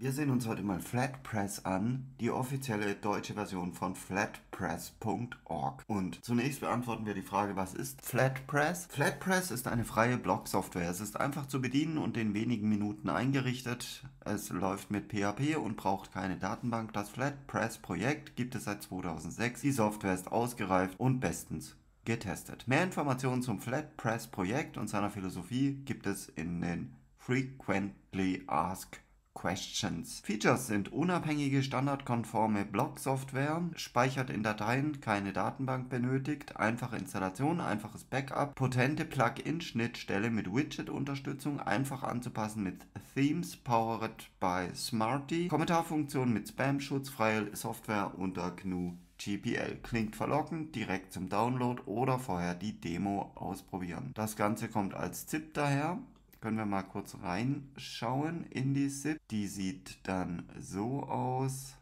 Wir sehen uns heute mal FlatPress an, die offizielle deutsche Version von flatpress.org. Und zunächst beantworten wir die Frage, was ist FlatPress? FlatPress ist eine freie Blog-Software. Es ist einfach zu bedienen und in wenigen Minuten eingerichtet. Es läuft mit PHP und braucht keine Datenbank. Das flatpress Projekt gibt es seit 2006. Die Software ist ausgereift und bestens getestet. Mehr Informationen zum flatpress Projekt und seiner Philosophie gibt es in den Frequently Asked Questions. Features sind unabhängige, standardkonforme blog software speichert in Dateien, keine Datenbank benötigt, einfache Installation, einfaches Backup, potente Plugin-Schnittstelle mit Widget-Unterstützung, einfach anzupassen mit Themes, powered by Smarty, Kommentarfunktion mit Spam-Schutz, freie Software unter GNU GPL. Klingt verlockend, direkt zum Download oder vorher die Demo ausprobieren. Das Ganze kommt als ZIP daher können wir mal kurz reinschauen in die SIP. Die sieht dann so aus.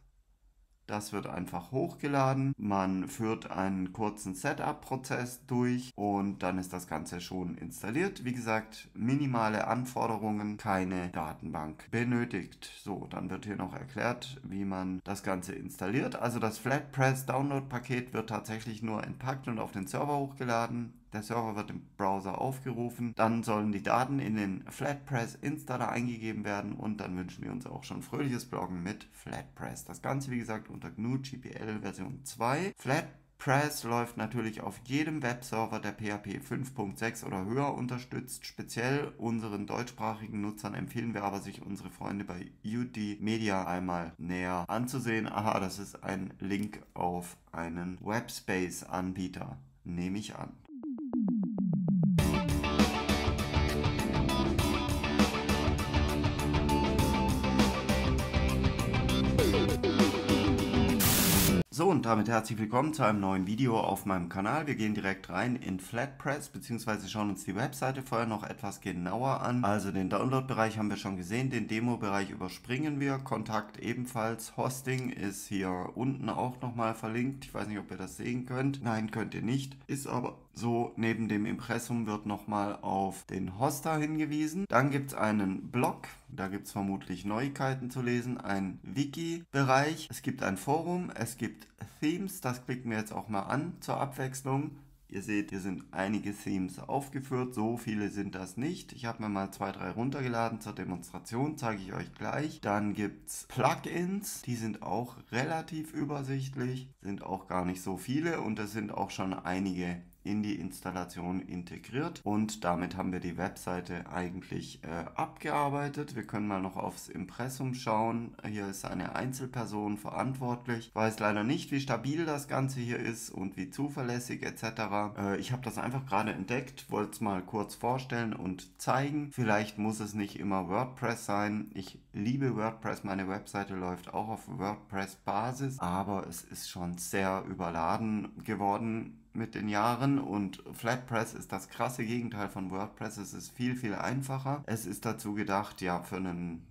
Das wird einfach hochgeladen. Man führt einen kurzen Setup-Prozess durch und dann ist das Ganze schon installiert. Wie gesagt, minimale Anforderungen, keine Datenbank benötigt. So, dann wird hier noch erklärt, wie man das Ganze installiert. Also das FlatPress-Download-Paket wird tatsächlich nur entpackt und auf den Server hochgeladen. Der Server wird im Browser aufgerufen, dann sollen die Daten in den FlatPress Installer eingegeben werden und dann wünschen wir uns auch schon fröhliches Bloggen mit FlatPress. Das Ganze wie gesagt unter GNU GPL Version 2. FlatPress läuft natürlich auf jedem Webserver, der PHP 5.6 oder höher unterstützt. Speziell unseren deutschsprachigen Nutzern empfehlen wir aber, sich unsere Freunde bei UD Media einmal näher anzusehen. Aha, das ist ein Link auf einen Webspace-Anbieter, nehme ich an. und damit herzlich willkommen zu einem neuen Video auf meinem Kanal. Wir gehen direkt rein in Flatpress bzw. schauen uns die Webseite vorher noch etwas genauer an. Also den Download-Bereich haben wir schon gesehen, den Demo-Bereich überspringen wir, Kontakt ebenfalls, Hosting ist hier unten auch nochmal verlinkt. Ich weiß nicht, ob ihr das sehen könnt. Nein, könnt ihr nicht. Ist aber so, neben dem Impressum wird nochmal auf den Hoster hingewiesen. Dann gibt es einen Blog, da gibt es vermutlich Neuigkeiten zu lesen, ein Wiki-Bereich, es gibt ein Forum, es gibt Themes, das klicken wir jetzt auch mal an zur Abwechslung. Ihr seht, hier sind einige Themes aufgeführt, so viele sind das nicht. Ich habe mir mal zwei, drei runtergeladen zur Demonstration, zeige ich euch gleich. Dann gibt es Plugins, die sind auch relativ übersichtlich, sind auch gar nicht so viele und es sind auch schon einige in die Installation integriert. Und damit haben wir die Webseite eigentlich äh, abgearbeitet. Wir können mal noch aufs Impressum schauen. Hier ist eine Einzelperson verantwortlich. Weiß leider nicht, wie stabil das Ganze hier ist und wie zuverlässig etc. Äh, ich habe das einfach gerade entdeckt, wollte es mal kurz vorstellen und zeigen. Vielleicht muss es nicht immer WordPress sein. Ich liebe WordPress. Meine Webseite läuft auch auf WordPress-Basis, aber es ist schon sehr überladen geworden mit den Jahren und Flatpress ist das krasse Gegenteil von WordPress. Es ist viel, viel einfacher. Es ist dazu gedacht, ja, für einen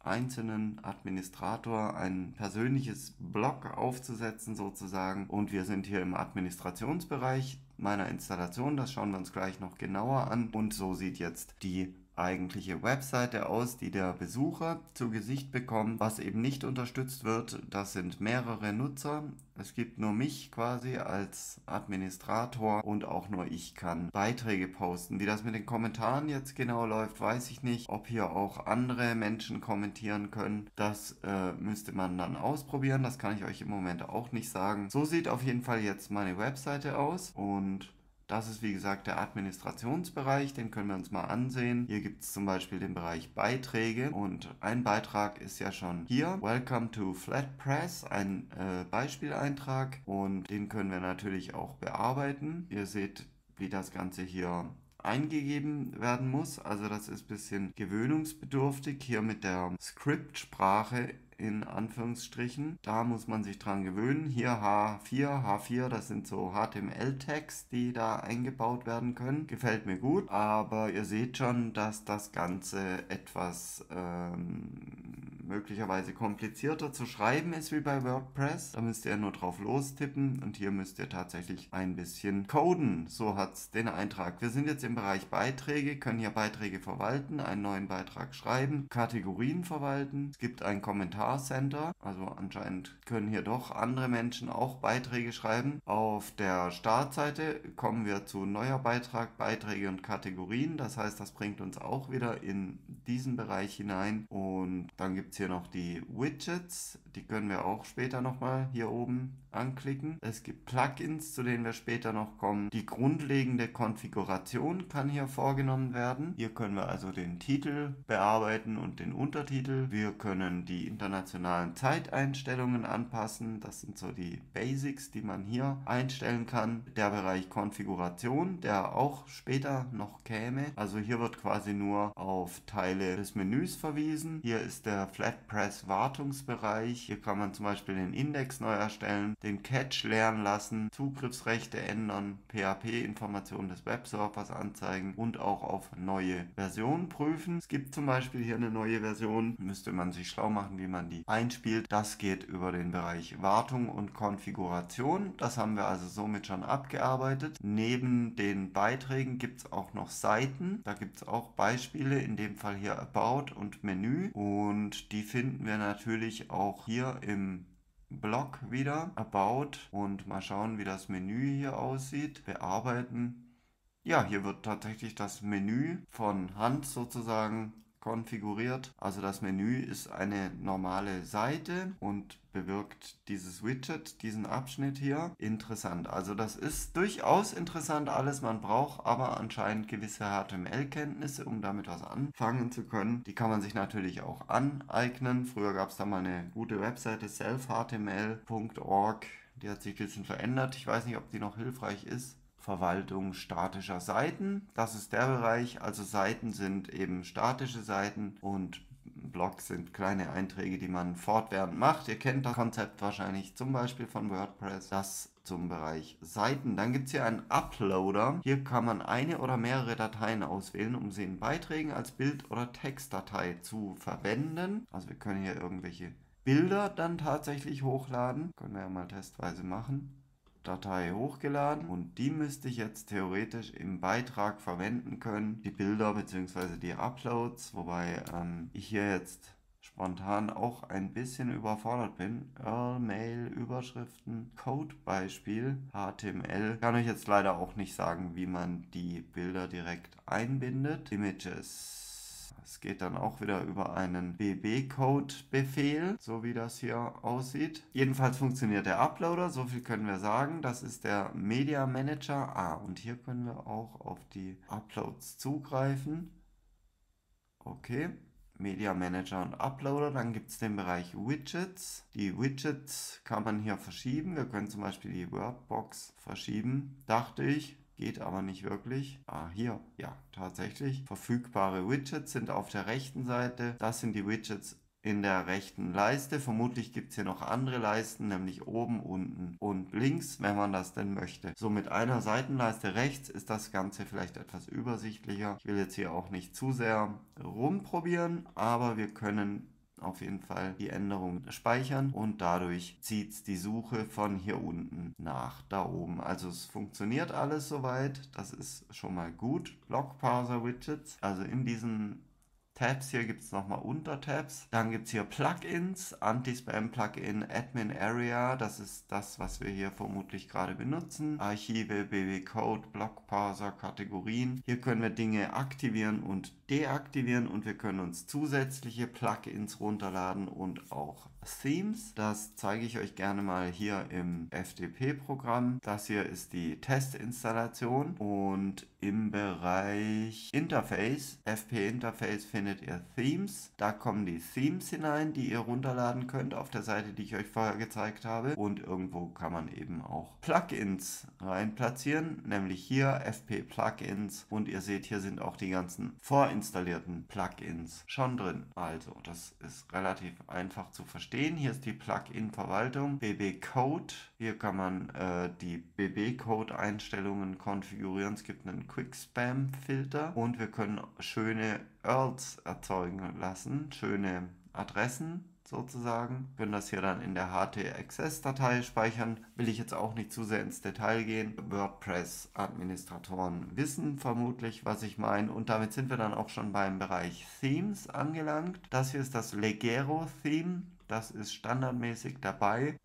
einzelnen Administrator ein persönliches Blog aufzusetzen sozusagen. Und wir sind hier im Administrationsbereich meiner Installation. Das schauen wir uns gleich noch genauer an. Und so sieht jetzt die eigentliche Webseite aus, die der Besucher zu Gesicht bekommt. Was eben nicht unterstützt wird, das sind mehrere Nutzer. Es gibt nur mich quasi als Administrator und auch nur ich kann Beiträge posten. Wie das mit den Kommentaren jetzt genau läuft, weiß ich nicht. Ob hier auch andere Menschen kommentieren können, das äh, müsste man dann ausprobieren. Das kann ich euch im Moment auch nicht sagen. So sieht auf jeden Fall jetzt meine Webseite aus und das ist wie gesagt der Administrationsbereich, den können wir uns mal ansehen. Hier gibt es zum Beispiel den Bereich Beiträge und ein Beitrag ist ja schon hier. Welcome to FlatPress, ein äh, Beispieleintrag und den können wir natürlich auch bearbeiten. Ihr seht, wie das Ganze hier eingegeben werden muss. Also das ist ein bisschen gewöhnungsbedürftig hier mit der Script-Sprache in Anführungsstrichen. Da muss man sich dran gewöhnen. Hier H4, H4, das sind so HTML-Tags, die da eingebaut werden können. Gefällt mir gut, aber ihr seht schon, dass das Ganze etwas ähm, möglicherweise komplizierter zu schreiben ist wie bei WordPress. Da müsst ihr nur drauf lostippen und hier müsst ihr tatsächlich ein bisschen coden. So hat es den Eintrag. Wir sind jetzt im Bereich Beiträge, können hier Beiträge verwalten, einen neuen Beitrag schreiben, Kategorien verwalten. Es gibt ein Kommentarcenter, also anscheinend können hier doch andere Menschen auch Beiträge schreiben. Auf der Startseite kommen wir zu neuer Beitrag, Beiträge und Kategorien. Das heißt, das bringt uns auch wieder in diesen Bereich hinein und dann gibt es hier noch die Widgets, die können wir auch später nochmal hier oben anklicken. Es gibt Plugins, zu denen wir später noch kommen. Die grundlegende Konfiguration kann hier vorgenommen werden. Hier können wir also den Titel bearbeiten und den Untertitel. Wir können die internationalen Zeiteinstellungen anpassen. Das sind so die Basics, die man hier einstellen kann. Der Bereich Konfiguration, der auch später noch käme. Also hier wird quasi nur auf Teile des Menüs verwiesen. Hier ist der Flat Press Wartungsbereich. Hier kann man zum Beispiel den Index neu erstellen den Catch lernen lassen, Zugriffsrechte ändern, PHP-Informationen des Webservers anzeigen und auch auf neue Versionen prüfen. Es gibt zum Beispiel hier eine neue Version, müsste man sich schlau machen, wie man die einspielt. Das geht über den Bereich Wartung und Konfiguration. Das haben wir also somit schon abgearbeitet. Neben den Beiträgen gibt es auch noch Seiten. Da gibt es auch Beispiele, in dem Fall hier About und Menü. Und die finden wir natürlich auch hier im Block wieder, About und mal schauen, wie das Menü hier aussieht. Bearbeiten. Ja, hier wird tatsächlich das Menü von Hand sozusagen konfiguriert. Also das Menü ist eine normale Seite und bewirkt dieses Widget, diesen Abschnitt hier. Interessant. Also das ist durchaus interessant alles. Man braucht aber anscheinend gewisse HTML-Kenntnisse, um damit was anfangen zu können. Die kann man sich natürlich auch aneignen. Früher gab es da mal eine gute Webseite, selfhtml.org. Die hat sich ein bisschen verändert. Ich weiß nicht, ob die noch hilfreich ist. Verwaltung statischer Seiten. Das ist der Bereich. Also Seiten sind eben statische Seiten und Blogs sind kleine Einträge, die man fortwährend macht. Ihr kennt das Konzept wahrscheinlich zum Beispiel von WordPress. Das zum Bereich Seiten. Dann gibt es hier einen Uploader. Hier kann man eine oder mehrere Dateien auswählen, um sie in Beiträgen als Bild- oder Textdatei zu verwenden. Also wir können hier irgendwelche Bilder dann tatsächlich hochladen. Können wir ja mal testweise machen. Datei hochgeladen und die müsste ich jetzt theoretisch im Beitrag verwenden können, die Bilder bzw. die Uploads, wobei ähm, ich hier jetzt spontan auch ein bisschen überfordert bin. Earl Mail Überschriften, Code Beispiel, HTML. Kann euch jetzt leider auch nicht sagen, wie man die Bilder direkt einbindet. Images es geht dann auch wieder über einen BB-Code-Befehl, so wie das hier aussieht. Jedenfalls funktioniert der Uploader, so viel können wir sagen. Das ist der Media Manager. Ah, und hier können wir auch auf die Uploads zugreifen. Okay. Media Manager und Uploader. Dann gibt es den Bereich Widgets. Die Widgets kann man hier verschieben. Wir können zum Beispiel die Wordbox verschieben, dachte ich geht aber nicht wirklich. Ah, hier, ja, tatsächlich. Verfügbare Widgets sind auf der rechten Seite. Das sind die Widgets in der rechten Leiste. Vermutlich gibt es hier noch andere Leisten, nämlich oben, unten und links, wenn man das denn möchte. So mit einer Seitenleiste rechts ist das Ganze vielleicht etwas übersichtlicher. Ich will jetzt hier auch nicht zu sehr rumprobieren, aber wir können auf jeden Fall die Änderungen speichern und dadurch zieht es die Suche von hier unten nach da oben. Also es funktioniert alles soweit, das ist schon mal gut. Log Parser Widgets, also in diesen Tabs. Hier gibt es nochmal Untertabs. Dann gibt es hier Plugins, Anti-Spam-Plugin, Admin Area. Das ist das, was wir hier vermutlich gerade benutzen. Archive, BW Code, Block-Parser, Kategorien. Hier können wir Dinge aktivieren und deaktivieren und wir können uns zusätzliche Plugins runterladen und auch Themes. Das zeige ich euch gerne mal hier im fdp programm Das hier ist die Testinstallation und im Bereich Interface, FP-Interface findet findet ihr Themes. Da kommen die Themes hinein, die ihr runterladen könnt auf der Seite, die ich euch vorher gezeigt habe. Und irgendwo kann man eben auch Plugins rein platzieren, nämlich hier FP Plugins. Und ihr seht, hier sind auch die ganzen vorinstallierten Plugins schon drin. Also, das ist relativ einfach zu verstehen. Hier ist die Plugin-Verwaltung, BB Code. Hier kann man äh, die BB Code-Einstellungen konfigurieren. Es gibt einen Quick Spam-Filter und wir können schöne Earls erzeugen lassen. Schöne Adressen sozusagen. Können das hier dann in der HT-Access-Datei speichern. Will ich jetzt auch nicht zu sehr ins Detail gehen. WordPress-Administratoren wissen vermutlich, was ich meine. Und damit sind wir dann auch schon beim Bereich Themes angelangt. Das hier ist das Legero-Theme. Das ist standardmäßig dabei.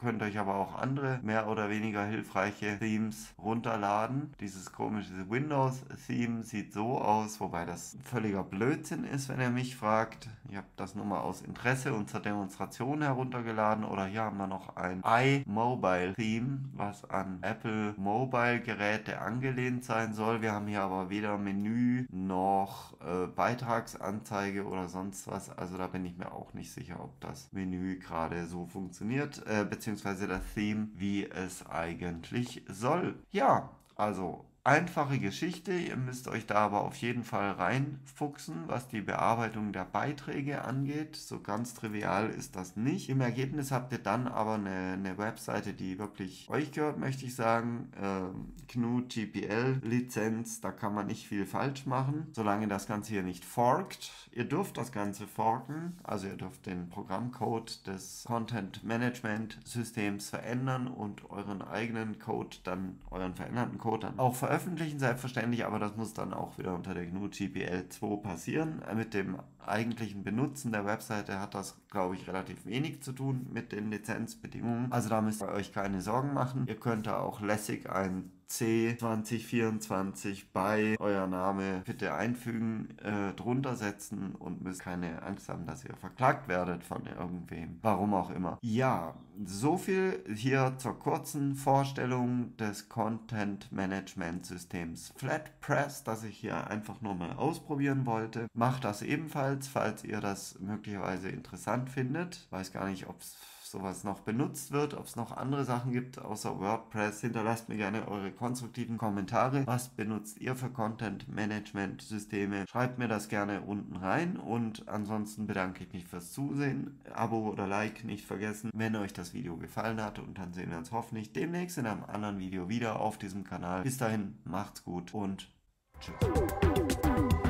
Könnt euch aber auch andere mehr oder weniger hilfreiche Themes runterladen. Dieses komische Windows-Theme sieht so aus, wobei das völliger Blödsinn ist, wenn ihr mich fragt. Ich habe das nur mal aus Interesse und zur Demonstration heruntergeladen. Oder hier haben wir noch ein iMobile-Theme, was an Apple Mobile-Geräte angelehnt sein soll. Wir haben hier aber weder Menü noch äh, Beitragsanzeige oder sonst was. Also da bin ich mir auch nicht sicher, ob das Menü gerade so funktioniert. Äh, beziehungsweise das Theme, wie es eigentlich soll. Ja, also Einfache Geschichte, ihr müsst euch da aber auf jeden Fall reinfuchsen, was die Bearbeitung der Beiträge angeht. So ganz trivial ist das nicht. Im Ergebnis habt ihr dann aber eine, eine Webseite, die wirklich euch gehört, möchte ich sagen. Ähm, GNU GPL Lizenz, da kann man nicht viel falsch machen, solange das Ganze hier nicht forkt. Ihr dürft das Ganze forken, also ihr dürft den Programmcode des Content Management Systems verändern und euren eigenen Code dann, euren veränderten Code dann auch veröffentlichen veröffentlichen, selbstverständlich, aber das muss dann auch wieder unter der GNU GPL 2 passieren, äh, mit dem eigentlichen Benutzen der Webseite hat das, glaube ich, relativ wenig zu tun mit den Lizenzbedingungen. Also da müsst ihr euch keine Sorgen machen. Ihr könnt da auch lässig ein C2024 bei euer Name bitte einfügen, äh, drunter setzen und müsst keine Angst haben, dass ihr verklagt werdet von irgendwem. Warum auch immer. Ja, so viel hier zur kurzen Vorstellung des Content Management Systems Flatpress, das ich hier einfach nur mal ausprobieren wollte. Macht das ebenfalls Chemnitz, falls ihr das möglicherweise interessant findet. Weiß gar nicht, ob es sowas noch benutzt wird, ob es noch andere Sachen gibt außer WordPress. Hinterlasst mir gerne eure konstruktiven Kommentare. Was benutzt ihr für Content Management Systeme? Schreibt mir das gerne unten rein und ansonsten bedanke ich mich fürs Zusehen. Abo oder Like nicht vergessen, wenn euch das Video gefallen hat und dann sehen wir uns hoffentlich demnächst in einem anderen Video wieder auf diesem Kanal. Bis dahin, macht's gut und tschüss.